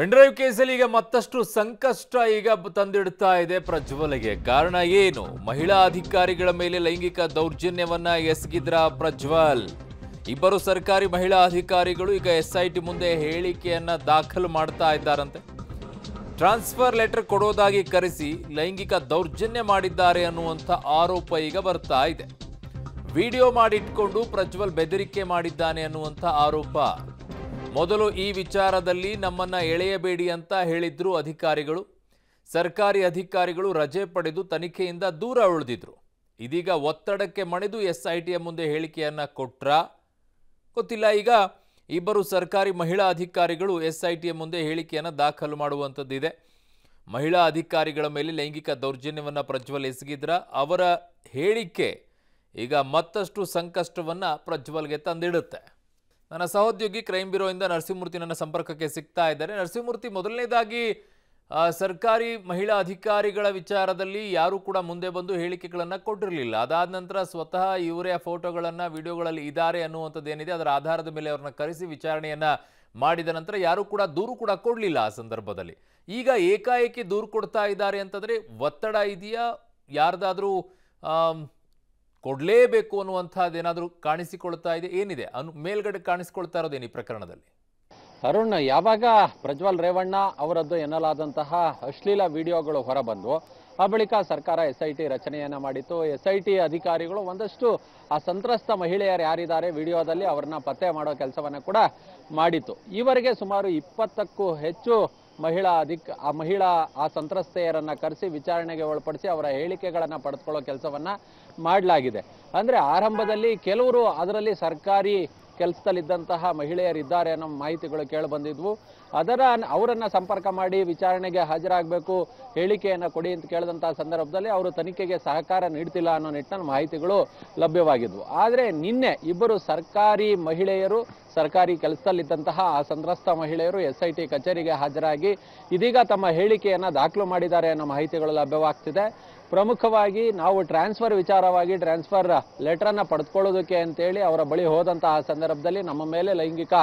pen drive ಕೇಸಲ್ಲಿ ಈಗ ಮತ್ತಷ್ಟು ಸಂಕಷ್ಟ ಈಗ ತಂದಿಡ್ತಾ ಇದೆ ಪ್ರಜ್ವಲ್ಗೆ ಕಾರಣ ಏನು ಮಹಿಳಾ ಅಧಿಕಾರಿಗಳ ಮೇಲೆ ಲೈಂಗಿಕ ದೌರ್ಜನ್ಯವನ್ನ ಎಸಗಿದ್ರ ಪ್ರಜ್ವಲ್ ಇಬ್ಬರು ಸರ್ಕಾರಿ ಮಹಿಳಾ ಅಧಿಕಾರಿಗಳು ಈಗ ಎಸ್ಐಟಿ ಮುಂದೆ ಹೇಳಿಕೆಯನ್ನ ದಾಖಲು ಮಾಡ್ತಾ ಇದ್ದಾರಂತೆ ಟ್ರಾನ್ಸ್ಫರ್ ಲೆಟರ್ ಕೊಡೋದಾಗಿ ಕರೆಸಿ ಲೈಂಗಿಕ ದೌರ್ಜನ್ಯ ಮಾಡಿದ್ದಾರೆ ಅನ್ನುವಂಥ ಆರೋಪ ಈಗ ಬರ್ತಾ ಇದೆ ವಿಡಿಯೋ ಮಾಡಿಟ್ಕೊಂಡು ಪ್ರಜ್ವಲ್ ಬೆದರಿಕೆ ಮಾಡಿದ್ದಾನೆ ಅನ್ನುವಂಥ ಆರೋಪ ಮೊದಲು ಈ ವಿಚಾರದಲ್ಲಿ ನಮ್ಮನ್ನು ಎಳೆಯಬೇಡಿ ಅಂತ ಹೇಳಿದ್ರು ಅಧಿಕಾರಿಗಳು ಸರ್ಕಾರಿ ಅಧಿಕಾರಿಗಳು ರಜೆ ಪಡೆದು ತನಿಖೆಯಿಂದ ದೂರ ಉಳಿದಿದ್ರು ಇದೀಗ ಒತ್ತಡಕ್ಕೆ ಮಣಿದು ಎಸ್ ಐ ಟಿಯ ಮುಂದೆ ಹೇಳಿಕೆಯನ್ನು ಕೊಟ್ರ ಗೊತ್ತಿಲ್ಲ ಈಗ ಇಬ್ಬರು ಸರ್ಕಾರಿ ಮಹಿಳಾ ಅಧಿಕಾರಿಗಳು ಎಸ್ ಐ ಟಿಯ ಮುಂದೆ ಹೇಳಿಕೆಯನ್ನು ದಾಖಲು ಮಾಡುವಂಥದ್ದಿದೆ ಮಹಿಳಾ ಅಧಿಕಾರಿಗಳ ಮೇಲೆ ಲೈಂಗಿಕ ದೌರ್ಜನ್ಯವನ್ನು ಪ್ರಜ್ವಲ್ ಎಸಗಿದ್ರ ಅವರ ಹೇಳಿಕೆ ಈಗ ಮತ್ತಷ್ಟು ಸಂಕಷ್ಟವನ್ನು ಪ್ರಜ್ವಲ್ಗೆ ತಂದಿಡುತ್ತೆ ನನ್ನ ಸಹೋದ್ಯೋಗಿ ಕ್ರೈಮ್ ಬ್ಯೂರೋ ಇಂದ ನರಸಿಂಹಮೂರ್ತಿ ನನ್ನ ಸಂಪರ್ಕಕ್ಕೆ ಸಿಗ್ತಾ ಇದ್ದಾರೆ ನರಸಿಂಹಮೂರ್ತಿ ಮೊದಲನೇದಾಗಿ ಸರ್ಕಾರಿ ಮಹಿಳಾ ಅಧಿಕಾರಿಗಳ ವಿಚಾರದಲ್ಲಿ ಯಾರೂ ಕೂಡ ಮುಂದೆ ಬಂದು ಹೇಳಿಕೆಗಳನ್ನು ಕೊಟ್ಟಿರಲಿಲ್ಲ ಅದಾದ ನಂತರ ಸ್ವತಃ ಇವರೇ ಫೋಟೋಗಳನ್ನು ವಿಡಿಯೋಗಳಲ್ಲಿ ಇದ್ದಾರೆ ಅನ್ನುವಂಥದ್ದೇನಿದೆ ಅದರ ಆಧಾರದ ಮೇಲೆ ಅವರನ್ನ ಕರೆಸಿ ವಿಚಾರಣೆಯನ್ನು ಮಾಡಿದ ನಂತರ ಯಾರೂ ಕೂಡ ದೂರು ಕೂಡ ಕೊಡಲಿಲ್ಲ ಆ ಸಂದರ್ಭದಲ್ಲಿ ಈಗ ಏಕಾಏಕಿ ದೂರು ಕೊಡ್ತಾ ಇದ್ದಾರೆ ಅಂತಂದರೆ ಒತ್ತಡ ಇದೆಯಾ ಯಾರ್ದಾದ್ರೂ ಕೊಡಲೇಬೇಕು ಏನಾದರೂ ಕಾಣಿಸಿಕೊಳ್ತಾ ಇದೆ ಏನಿದೆ ಅನು ಮೇಲ್ಗಡೆ ಕಾಣಿಸಿಕೊಳ್ತಾ ಇರೋದೇನು ಈ ಪ್ರಕರಣದಲ್ಲಿ ಅರುಣ್ ಯಾವಾಗ ಪ್ರಜ್ವಲ್ ರೇವಣ್ಣ ಅವರದ್ದು ಎನ್ನಲಾದಂತಹ ಅಶ್ಲೀಲ ವಿಡಿಯೋಗಳು ಹೊರಬಂದು ಆ ಬಳಿಕ ಸರ್ಕಾರ ಎಸ್ ಐ ಟಿ ರಚನೆಯನ್ನು ಮಾಡಿತ್ತು ಎಸ್ ಐ ಟಿ ಅಧಿಕಾರಿಗಳು ಒಂದಷ್ಟು ಆ ಸಂತ್ರಸ್ತ ಮಹಿಳೆಯರು ಯಾರಿದ್ದಾರೆ ವಿಡಿಯೋದಲ್ಲಿ ಅವರನ್ನ ಪತ್ತೆ ಮಾಡೋ ಕೆಲಸವನ್ನು ಕೂಡ ಮಾಡಿತ್ತು ಈವರೆಗೆ ಸುಮಾರು ಇಪ್ಪತ್ತಕ್ಕೂ ಹೆಚ್ಚು ಮಹಿಳಾ ಅಧಿಕ ಆ ಮಹಿಳಾ ಆ ಸಂತ್ರಸ್ತೆಯರನ್ನು ಕರೆಸಿ ವಿಚಾರಣೆಗೆ ಒಳಪಡಿಸಿ ಅವರ ಹೇಳಿಕೆಗಳನ್ನು ಪಡೆದುಕೊಳ್ಳೋ ಕೆಲಸವನ್ನು ಮಾಡಲಾಗಿದೆ ಅಂದರೆ ಆರಂಭದಲ್ಲಿ ಕೆಲವರು ಅದರಲ್ಲಿ ಸರ್ಕಾರಿ ಕೆಲಸದಲ್ಲಿದ್ದಂತಹ ಮಹಿಳೆಯರಿದ್ದಾರೆ ಅನ್ನೋ ಮಾಹಿತಿಗಳು ಕೇಳಿಬಂದಿದ್ವು ಅದರ ಅವರನ್ನು ಸಂಪರ್ಕ ಮಾಡಿ ವಿಚಾರಣೆಗೆ ಹಾಜರಾಗಬೇಕು ಹೇಳಿಕೆಯನ್ನು ಕೊಡಿ ಅಂತ ಕೇಳಿದಂಥ ಸಂದರ್ಭದಲ್ಲಿ ಅವರು ತನಿಖೆಗೆ ಸಹಕಾರ ನೀಡ್ತಿಲ್ಲ ಅನ್ನೋ ನಿಟ್ಟಿನಲ್ಲಿ ಮಾಹಿತಿಗಳು ಲಭ್ಯವಾಗಿದ್ವು ಆದರೆ ನಿನ್ನೆ ಇಬ್ಬರು ಸರ್ಕಾರಿ ಮಹಿಳೆಯರು ಸರ್ಕಾರಿ ಕೆಲಸದಲ್ಲಿದ್ದಂತಹ ಆ ಸಂತ್ರಸ್ತ ಮಹಿಳೆಯರು ಎಸ್ ಐ ಟಿ ಕಚೇರಿಗೆ ಹಾಜರಾಗಿ ಇದೀಗ ತಮ್ಮ ಹೇಳಿಕೆಯನ್ನು ದಾಖಲು ಮಾಡಿದ್ದಾರೆ ಅನ್ನೋ ಮಾಹಿತಿಗಳು ಲಭ್ಯವಾಗ್ತಿದೆ ಪ್ರಮುಖವಾಗಿ ನಾವು ಟ್ರಾನ್ಸ್ಫರ್ ವಿಚಾರವಾಗಿ ಟ್ರಾನ್ಸ್ಫರ್ ಲೆಟರನ್ನು ಪಡೆದುಕೊಳ್ಳೋದಕ್ಕೆ ಅಂತೇಳಿ ಅವರ ಬಳಿ ಹೋದಂತಹ ಸಂದರ್ಭದಲ್ಲಿ ನಮ್ಮ ಮೇಲೆ ಲೈಂಗಿಕ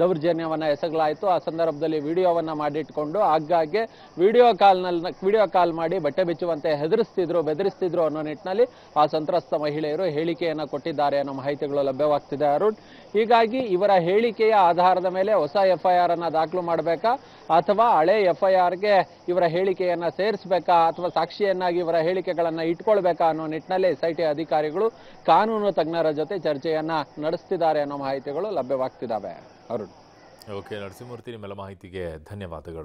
ದೌರ್ಜನ್ಯವನ್ನು ಎಸಗಲಾಯಿತು ಆ ಸಂದರ್ಭದಲ್ಲಿ ವಿಡಿಯೋವನ್ನು ಮಾಡಿಟ್ಕೊಂಡು ಆಗಾಗ್ಗೆ ವಿಡಿಯೋ ಕಾಲ್ನಲ್ಲಿ ವಿಡಿಯೋ ಕಾಲ್ ಮಾಡಿ ಬಟ್ಟೆ ಬಿಚ್ಚುವಂತೆ ಹೆದರಿಸ್ತಿದ್ರು ಬೆದರಿಸ್ತಿದ್ರು ಅನ್ನೋ ನಿಟ್ಟಿನಲ್ಲಿ ಆ ಸಂತ್ರಸ್ತ ಮಹಿಳೆಯರು ಹೇಳಿಕೆಯನ್ನು ಕೊಟ್ಟಿದ್ದಾರೆ ಅನ್ನೋ ಮಾಹಿತಿಗಳು ಲಭ್ಯವಾಗ್ತಿದೆ ಅರುಣ್ ಹೀಗಾಗಿ ಇವರ ಹೇಳಿಕೆಯ ಆಧಾರದ ಮೇಲೆ ಹೊಸ ಎಫ್ ಐ ಆರ್ ಅನ್ನು ದಾಖಲು ಮಾಡಬೇಕಾ ಅಥವಾ ಹಳೆ ಎಫ್ ಐ ಇವರ ಹೇಳಿಕೆಯನ್ನು ಸೇರಿಸಬೇಕಾ ಅಥವಾ ಸಾಕ್ಷಿಯನ್ನಾಗಿ ಇವರ ಹೇಳಿಕೆಗಳನ್ನು ಇಟ್ಕೊಳ್ಬೇಕಾ ಅನ್ನೋ ನಿಟ್ಟಿನಲ್ಲಿ ಎಸ್ ಅಧಿಕಾರಿಗಳು ಕಾನೂನು ತಜ್ಞರ ಜೊತೆ ಚರ್ಚೆಯನ್ನ ನಡೆಸ್ತಿದ್ದಾರೆ ಅನ್ನೋ ಮಾಹಿತಿಗಳು ಲಭ್ಯವಾಗ್ತಿದ್ದಾವೆ ಅರುಣ್ ಓಕೆ ನರಸಿಂಹಮೂರ್ತಿ ನಿಮ್ಮೆಲ್ಲ ಮಾಹಿತಿಗೆ ಧನ್ಯವಾದಗಳು